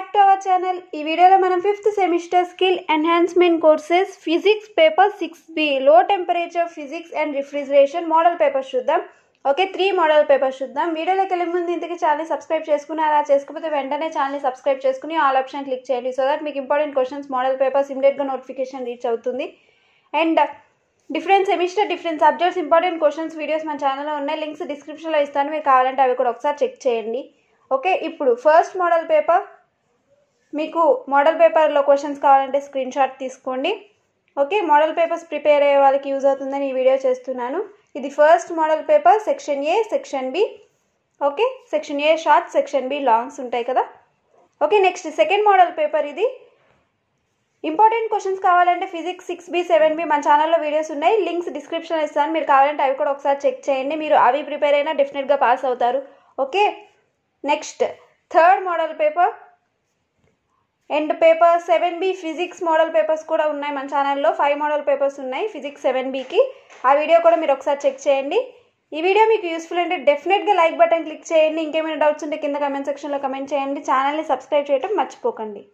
back to our channel ఈ వీడియోలో మనం fifth semester skill enhancement courses physics paper six B లో temperature physics and refrigeration model papers చూద్దాం okay three model papers చూద్దాం వీడియోలోకి వెళ్ళే ముందు ఇంతకు ఛానల్ని సబ్స్క్రైబ్ చేసుకుని అలా చేసుకోకపోతే వెంటనే ఛానల్ని సబ్స్క్రైబ్ చేసుకుని ఆల్ ఆప్షన్ క్లిక్ చేయండి సో దట్ మీకు ఇంపార్టెంట్ క్వశ్చన్స్ మోడల్ పేపర్స్ ఇమీడియట్గా నోటిఫికేషన్ రీచ్ అవుతుంది and different semester different subjects important questions videos మన ఛానల్లో ఉన్నాయి లింక్స్ డిస్క్రిప్షన్లో ఇస్తాను మీరు కావాలంటే అవి కూడా ఒకసారి చెక్ చేయండి ఓకే ఇప్పుడు ఫస్ట్ మోడల్ పేపర్ మీకు మోడల్ పేపర్లో క్వశ్చన్స్ కావాలంటే స్క్రీన్ షాట్ తీసుకోండి ఓకే మోడల్ పేపర్స్ ప్రిపేర్ అయ్యే వాళ్ళకి యూజ్ అవుతుందని ఈ వీడియో చేస్తున్నాను ఇది first model paper section A section B okay section A short section B longs ఉంటాయి కదా okay next second model paper ఇది ఇంపార్టెంట్ క్వశ్చన్స్ కావాలంటే physics six B seven B మన ఛానల్లో వీడియోస్ ఉన్నాయి లింక్స్ డిస్క్రిప్షన్లో ఇస్తాను మీరు కావాలంటే అవి కూడా ఒకసారి చెక్ చేయండి మీరు అవి ప్రిపేర్ అయినా డెఫినెట్గా పాస్ అవుతారు okay next third model paper and paper seven B physics model papers కూడా ఉన్నాయి మన ఛానల్లో ఫైవ్ మోడల్ పేపర్స్ ఉన్నాయి ఫిజిక్స్ సెవెన్ బీకి ఆ వీడియో కూడా మీరు ఒకసారి చెక్ చేయండి ఈ వీడియో మీకు యూస్ఫుల్ అంటే డెఫినెట్గా లైక్ బటన్ క్లిక్ చేయండి ఇంకేమైనా డౌట్స్ ఉంటే కింద కమెంట్ సెక్షన్లో కమెంట్ చేయండి ఛానల్ని సబ్స్క్రైబ్ చేయటం మర్చిపోకండి